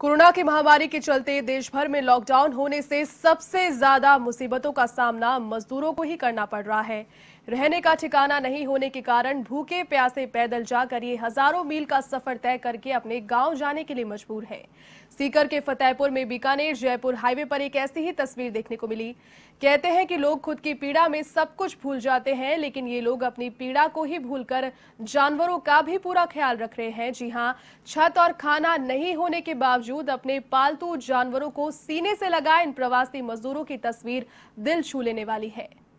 Corona की महामारी के चलते देश भर में लॉकडाउन होने से सबसे ज्यादा मुसीबतों का सामना मजदूरों को ही करना पड़ रहा है रहने का ठिकाना नहीं होने के कारण भूखे प्यासे पैदल जाकर ये हजारों मील का सफर तय करके अपने गांव जाने के लिए मजबूर हैं। सीकर के फतेहपुर में बीकानेर जयपुर हाईवे पर एक ऐसी ही तस्वीर देखने को मिली कहते हैं कि लोग खुद की पीड़ा में सब कुछ भूल जाते हैं लेकिन ये लोग अपनी पीड़ा को ही भूलकर जानवरों का भी पूरा ख्याल रख रहे हैं जी हाँ छत और खाना नहीं होने के बावजूद बावजूद अपने पालतू जानवरों को सीने से लगाए इन प्रवासी मजदूरों की तस्वीर दिल छू लेने वाली है